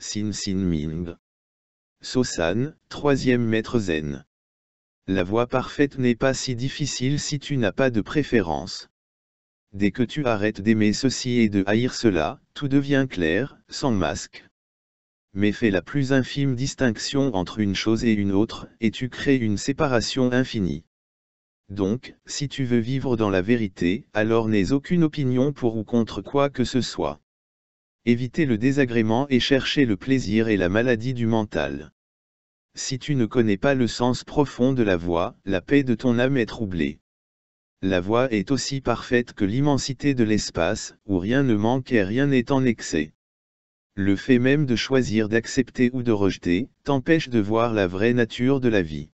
Sin Sin Ming. Sosan, troisième maître zen. La voie parfaite n'est pas si difficile si tu n'as pas de préférence. Dès que tu arrêtes d'aimer ceci et de haïr cela, tout devient clair, sans masque. Mais fais la plus infime distinction entre une chose et une autre, et tu crées une séparation infinie. Donc, si tu veux vivre dans la vérité, alors n'aie aucune opinion pour ou contre quoi que ce soit éviter le désagrément et chercher le plaisir et la maladie du mental. Si tu ne connais pas le sens profond de la voix, la paix de ton âme est troublée. La voix est aussi parfaite que l'immensité de l'espace, où rien ne manque et rien n'est en excès. Le fait même de choisir d'accepter ou de rejeter, t'empêche de voir la vraie nature de la vie.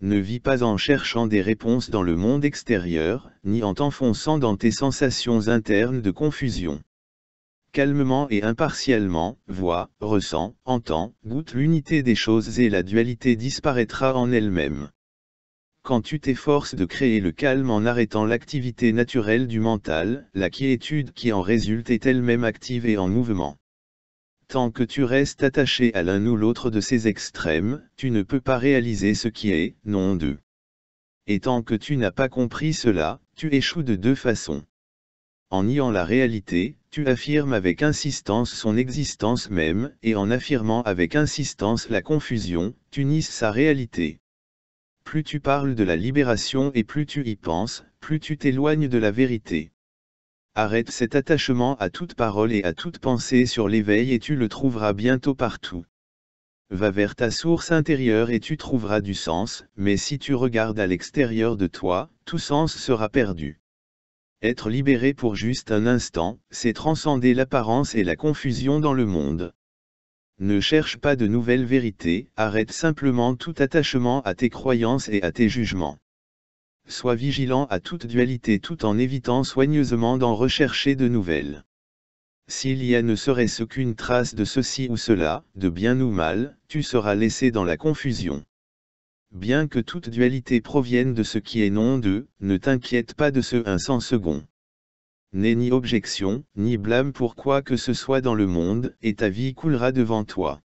Ne vis pas en cherchant des réponses dans le monde extérieur, ni en t'enfonçant dans tes sensations internes de confusion calmement et impartialement, voit, ressent, entend, goûte l'unité des choses et la dualité disparaîtra en elle-même. Quand tu t'efforces de créer le calme en arrêtant l'activité naturelle du mental, la quiétude qui en résulte est elle-même active et en mouvement. Tant que tu restes attaché à l'un ou l'autre de ces extrêmes, tu ne peux pas réaliser ce qui est, non d'eux. Et tant que tu n'as pas compris cela, tu échoues de deux façons en niant la réalité, tu affirmes avec insistance son existence même, et en affirmant avec insistance la confusion, tu nies sa réalité. Plus tu parles de la libération et plus tu y penses, plus tu t'éloignes de la vérité. Arrête cet attachement à toute parole et à toute pensée sur l'éveil et tu le trouveras bientôt partout. Va vers ta source intérieure et tu trouveras du sens, mais si tu regardes à l'extérieur de toi, tout sens sera perdu. Être libéré pour juste un instant, c'est transcender l'apparence et la confusion dans le monde. Ne cherche pas de nouvelles vérités, arrête simplement tout attachement à tes croyances et à tes jugements. Sois vigilant à toute dualité tout en évitant soigneusement d'en rechercher de nouvelles. S'il y a ne serait-ce qu'une trace de ceci ou cela, de bien ou mal, tu seras laissé dans la confusion bien que toute dualité provienne de ce qui est non deux ne t'inquiète pas de ce un cent second. N'aie ni objection, ni blâme pour quoi que ce soit dans le monde, et ta vie coulera devant toi.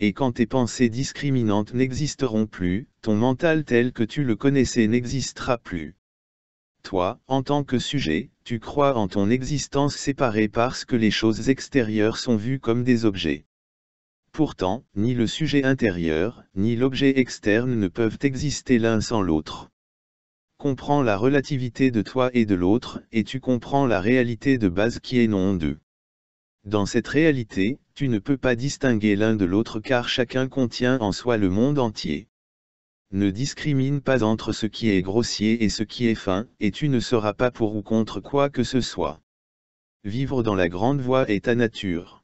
Et quand tes pensées discriminantes n'existeront plus, ton mental tel que tu le connaissais n'existera plus. Toi, en tant que sujet, tu crois en ton existence séparée parce que les choses extérieures sont vues comme des objets. Pourtant, ni le sujet intérieur, ni l'objet externe ne peuvent exister l'un sans l'autre. Comprends la relativité de toi et de l'autre, et tu comprends la réalité de base qui est non d'eux. Dans cette réalité, tu ne peux pas distinguer l'un de l'autre car chacun contient en soi le monde entier. Ne discrimine pas entre ce qui est grossier et ce qui est fin, et tu ne seras pas pour ou contre quoi que ce soit. Vivre dans la grande voie est ta nature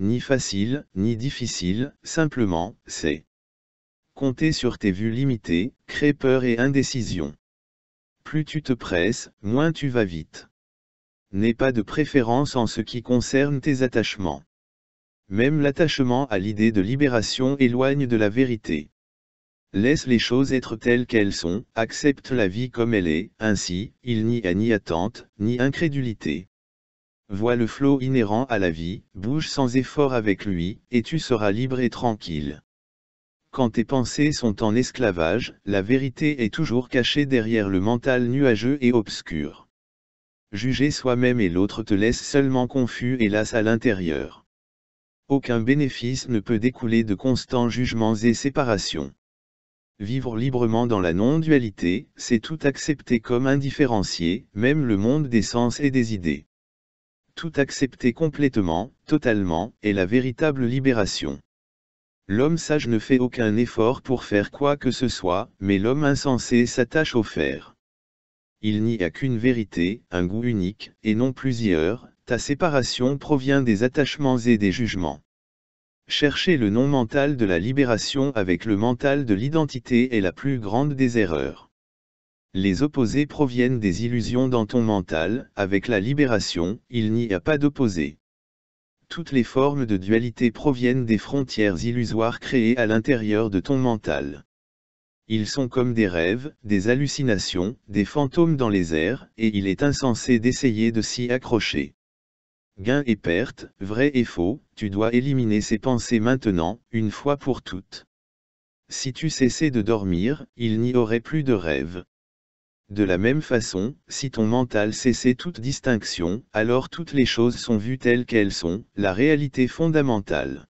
ni facile, ni difficile, simplement, c'est compter sur tes vues limitées, crée peur et indécision. Plus tu te presses, moins tu vas vite. N'aie pas de préférence en ce qui concerne tes attachements. Même l'attachement à l'idée de libération éloigne de la vérité. Laisse les choses être telles qu'elles sont, accepte la vie comme elle est, ainsi, il n'y a ni attente, ni incrédulité. Vois le flot inhérent à la vie, bouge sans effort avec lui, et tu seras libre et tranquille. Quand tes pensées sont en esclavage, la vérité est toujours cachée derrière le mental nuageux et obscur. Juger soi-même et l'autre te laisse seulement confus et las à l'intérieur. Aucun bénéfice ne peut découler de constants jugements et séparations. Vivre librement dans la non-dualité, c'est tout accepter comme indifférencié, même le monde des sens et des idées. Tout accepter complètement, totalement, est la véritable libération. L'homme sage ne fait aucun effort pour faire quoi que ce soit, mais l'homme insensé s'attache au faire. Il n'y a qu'une vérité, un goût unique, et non plusieurs, ta séparation provient des attachements et des jugements. Chercher le non-mental de la libération avec le mental de l'identité est la plus grande des erreurs. Les opposés proviennent des illusions dans ton mental, avec la libération, il n'y a pas d'opposé. Toutes les formes de dualité proviennent des frontières illusoires créées à l'intérieur de ton mental. Ils sont comme des rêves, des hallucinations, des fantômes dans les airs, et il est insensé d'essayer de s'y accrocher. Gain et perte, vrai et faux, tu dois éliminer ces pensées maintenant, une fois pour toutes. Si tu cessais de dormir, il n'y aurait plus de rêves. De la même façon, si ton mental cessait toute distinction, alors toutes les choses sont vues telles qu'elles sont, la réalité fondamentale.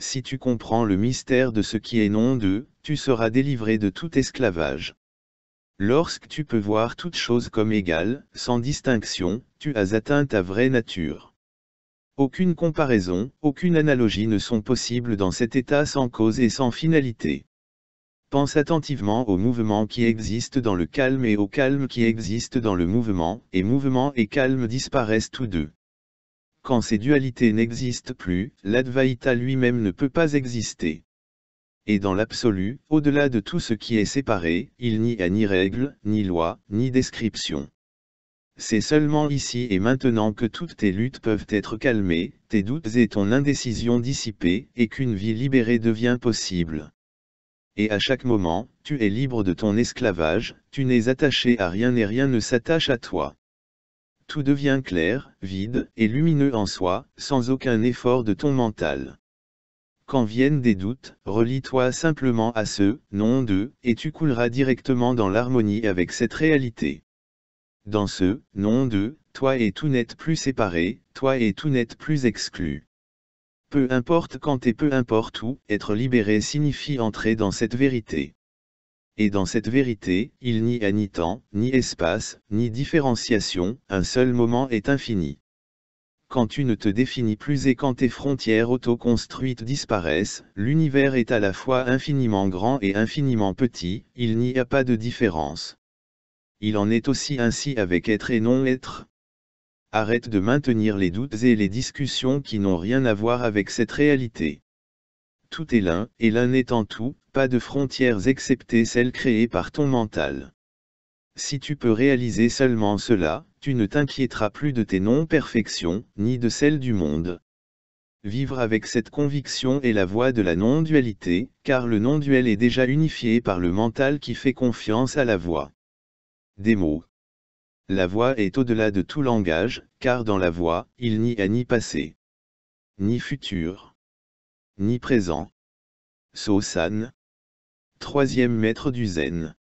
Si tu comprends le mystère de ce qui est non d'eux, tu seras délivré de tout esclavage. Lorsque tu peux voir toutes choses comme égale, sans distinction, tu as atteint ta vraie nature. Aucune comparaison, aucune analogie ne sont possibles dans cet état sans cause et sans finalité pense attentivement au mouvement qui existe dans le calme et au calme qui existe dans le mouvement, et mouvement et calme disparaissent tous deux. Quand ces dualités n'existent plus, l'Advaita lui-même ne peut pas exister. Et dans l'absolu, au-delà de tout ce qui est séparé, il n'y a ni règle, ni loi, ni description. C'est seulement ici et maintenant que toutes tes luttes peuvent être calmées, tes doutes et ton indécision dissipées, et qu'une vie libérée devient possible et à chaque moment, tu es libre de ton esclavage, tu n'es attaché à rien et rien ne s'attache à toi. Tout devient clair, vide et lumineux en soi, sans aucun effort de ton mental. Quand viennent des doutes, relie-toi simplement à ce non de, et tu couleras directement dans l'harmonie avec cette réalité. Dans ce non de, toi et tout n'êtes plus séparés, toi et tout n'êtes plus exclus peu importe quand et peu importe où, être libéré signifie entrer dans cette vérité. Et dans cette vérité, il n'y a ni temps, ni espace, ni différenciation, un seul moment est infini. Quand tu ne te définis plus et quand tes frontières autoconstruites disparaissent, l'univers est à la fois infiniment grand et infiniment petit, il n'y a pas de différence. Il en est aussi ainsi avec être et non-être, arrête de maintenir les doutes et les discussions qui n'ont rien à voir avec cette réalité. Tout est l'un, et l'un est en tout, pas de frontières excepté celles créées par ton mental. Si tu peux réaliser seulement cela, tu ne t'inquiéteras plus de tes non-perfections, ni de celles du monde. Vivre avec cette conviction est la voie de la non-dualité, car le non-duel est déjà unifié par le mental qui fait confiance à la voix. Des mots, la voix est au-delà de tout langage, car dans la voix, il n'y a ni passé, ni futur, ni présent. Sosan. Troisième maître du zen.